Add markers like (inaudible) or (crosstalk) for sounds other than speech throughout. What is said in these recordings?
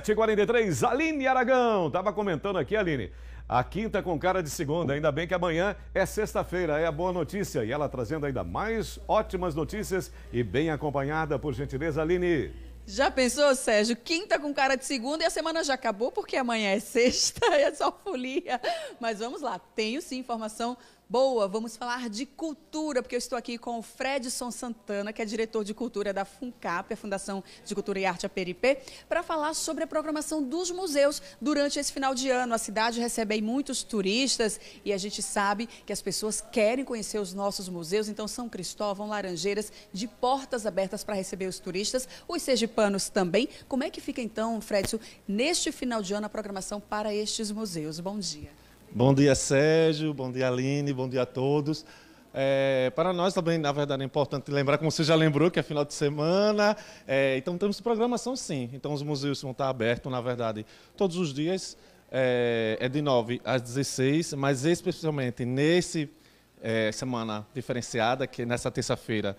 7h43, Aline Aragão. Estava comentando aqui, Aline. A quinta com cara de segunda. Ainda bem que amanhã é sexta-feira, é a boa notícia. E ela trazendo ainda mais ótimas notícias e bem acompanhada, por gentileza, Aline. Já pensou, Sérgio? Quinta com cara de segunda e a semana já acabou porque amanhã é sexta, (laughs) é só folia. Mas vamos lá, tenho sim informação boa, vamos falar de cultura, porque eu estou aqui com o Fredson Santana, que é diretor de cultura da FUNCAP, a Fundação de Cultura e Arte Aperipê, para falar sobre a programação dos museus durante esse final de ano. A cidade recebe muitos turistas e a gente sabe que as pessoas querem conhecer os nossos museus, então São Cristóvão, Laranjeiras, de portas abertas para receber os turistas, os sergipanos também. Como é que fica então, Fredson, neste final de ano a programação para estes museus? Bom dia. Bom dia, Sérgio. Bom dia, Aline. Bom dia a todos. É, para nós também, na verdade, é importante lembrar, como você já lembrou, que é final de semana. É, então, temos programação, sim. Então, os museus vão estar abertos, na verdade, todos os dias. É, é de 9 às 16, mas especialmente nesse é, semana diferenciada, que é nessa terça-feira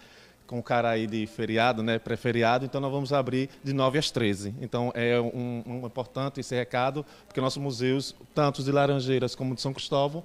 com o cara aí de feriado, né, pré-feriado, então nós vamos abrir de 9 às 13. Então é um, um importante esse recado, porque nossos museus, tanto de Laranjeiras como de São Cristóvão,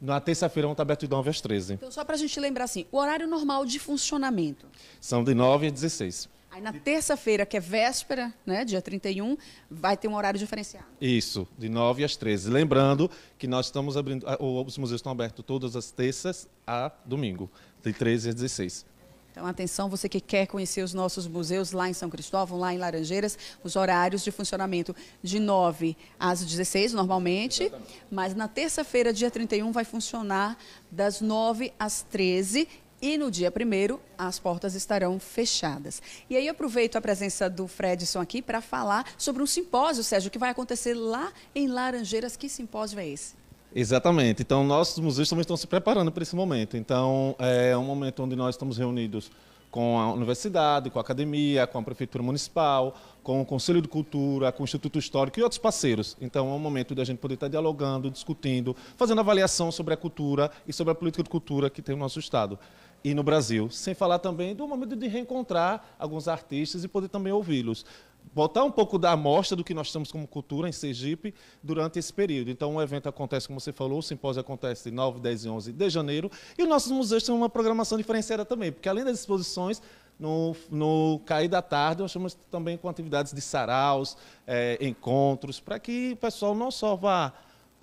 na terça-feira vão estar abertos de 9 às 13. Então, só para a gente lembrar assim, o horário normal de funcionamento? São de 9 às 16. Aí na terça-feira, que é véspera, né, dia 31, vai ter um horário diferenciado. Isso, de 9 às 13. Lembrando que nós estamos abrindo, os museus estão abertos todas as terças a domingo, de 13 às 16. Então, atenção, você que quer conhecer os nossos museus lá em São Cristóvão, lá em Laranjeiras, os horários de funcionamento de 9 às 16, normalmente, Exatamente. mas na terça-feira, dia 31, vai funcionar das 9 às 13 e no dia 1 as portas estarão fechadas. E aí aproveito a presença do Fredson aqui para falar sobre um simpósio, Sérgio, que vai acontecer lá em Laranjeiras. Que simpósio é esse? Exatamente. Então, nossos museus também estão se preparando para esse momento. Então, é um momento onde nós estamos reunidos com a universidade, com a academia, com a prefeitura municipal, com o Conselho de Cultura, com o Instituto Histórico e outros parceiros. Então é um momento da gente poder estar dialogando, discutindo, fazendo avaliação sobre a cultura e sobre a política de cultura que tem o nosso estado e no Brasil. Sem falar também do momento de reencontrar alguns artistas e poder também ouvi-los botar um pouco da amostra do que nós estamos como cultura em Sergipe durante esse período. Então, o evento acontece, como você falou, o simpósio acontece de 9, 10 e 11 de janeiro. E os nossos museus têm uma programação diferenciada também, porque além das exposições, no, no cair da tarde, nós estamos também com atividades de saraus, é, encontros, para que o pessoal não só vá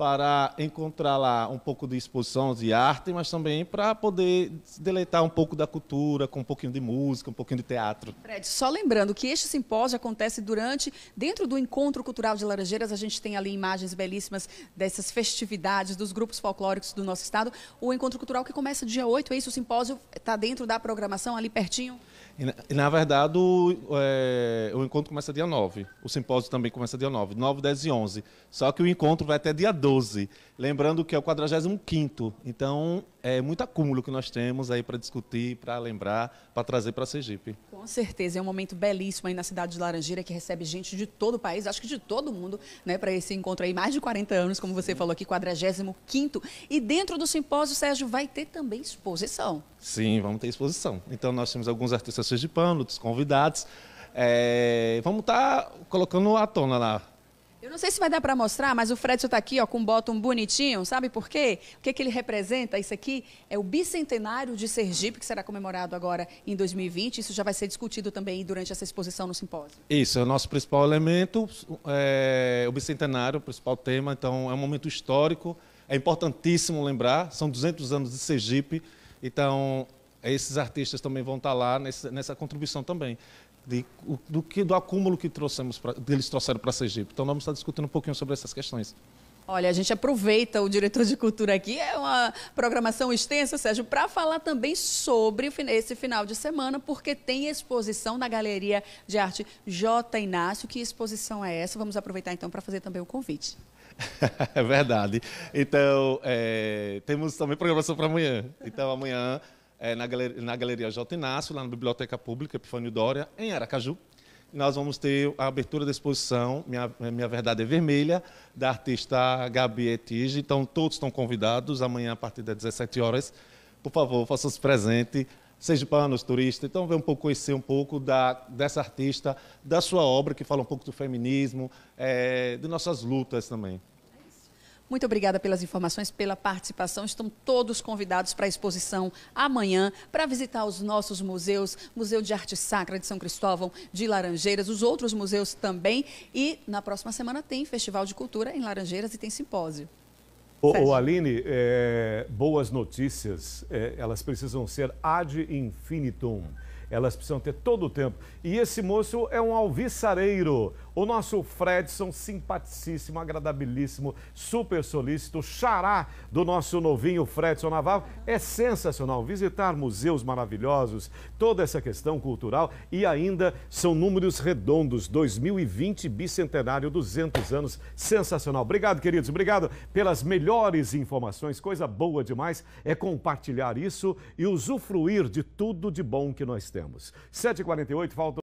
para encontrar lá um pouco de exposição de arte, mas também para poder deleitar um pouco da cultura, com um pouquinho de música, um pouquinho de teatro. Fred, só lembrando que este simpósio acontece durante, dentro do Encontro Cultural de Laranjeiras, a gente tem ali imagens belíssimas dessas festividades dos grupos folclóricos do nosso estado. O Encontro Cultural que começa dia 8, é isso? O simpósio está dentro da programação, ali pertinho? E, na verdade, o, é, o, encontro começa dia 9. O simpósio também começa dia 9. 9, 10 e 11. Só que o encontro vai até dia 12. Lembrando que é o 45 Então, é muito acúmulo que nós temos aí para discutir, para lembrar, para trazer para a Sergipe. Com certeza. É um momento belíssimo aí na cidade de Laranjeira, que recebe gente de todo o país, acho que de todo mundo, né, para esse encontro aí. Mais de 40 anos, como você falou aqui, 45 E dentro do simpósio, Sérgio, vai ter também exposição. Sim, vamos ter exposição. Então nós temos alguns artistas de pano, outros convidados. É, vamos estar tá colocando à tona lá. Eu não sei se vai dar para mostrar, mas o Fredson está aqui ó, com um botão bonitinho, sabe por quê? O que, que ele representa? Isso aqui é o bicentenário de Sergipe, que será comemorado agora em 2020. Isso já vai ser discutido também durante essa exposição no simpósio. Isso, é o nosso principal elemento, é, o bicentenário, o principal tema. Então, é um momento histórico, é importantíssimo lembrar. São 200 anos de Sergipe. Então, esses artistas também vão estar lá nessa, nessa contribuição também. De, do que do acúmulo que trouxemos pra, eles trouxeram para Sergipe. Então vamos estar discutindo um pouquinho sobre essas questões. Olha, a gente aproveita o diretor de cultura aqui, é uma programação extensa, Sérgio, para falar também sobre esse final de semana, porque tem exposição na Galeria de Arte J. Inácio. Que exposição é essa? Vamos aproveitar então para fazer também o convite. (laughs) é verdade. Então, é, temos também programação para amanhã. Então, amanhã, é, na, galeria, na Galeria J. Inácio, lá na Biblioteca Pública Epifânio Dória, em Aracaju, nós vamos ter a abertura da exposição Minha, Minha Verdade é Vermelha, da artista Gabi Etige. Então, todos estão convidados amanhã, a partir das 17 horas. Por favor, façam-se presente Seja sergipanos, turistas. Então, vem um pouco conhecer um pouco da, dessa artista, da sua obra, que fala um pouco do feminismo, é, de nossas lutas também. Muito obrigada pelas informações, pela participação. Estão todos convidados para a exposição amanhã, para visitar os nossos museus, Museu de Arte Sacra de São Cristóvão, de Laranjeiras, os outros museus também. E na próxima semana tem Festival de Cultura em Laranjeiras e tem simpósio. O, o Aline, é, boas notícias, é, elas precisam ser ad infinitum. Elas precisam ter todo o tempo. E esse moço é um alvissareiro. O nosso Fredson, simpaticíssimo, agradabilíssimo, super solícito, xará do nosso novinho Fredson Naval É sensacional visitar museus maravilhosos, toda essa questão cultural e ainda são números redondos, 2020 bicentenário, 200 anos, sensacional. Obrigado, queridos, obrigado pelas melhores informações, coisa boa demais é compartilhar isso e usufruir de tudo de bom que nós temos temos. 7h48, faltam.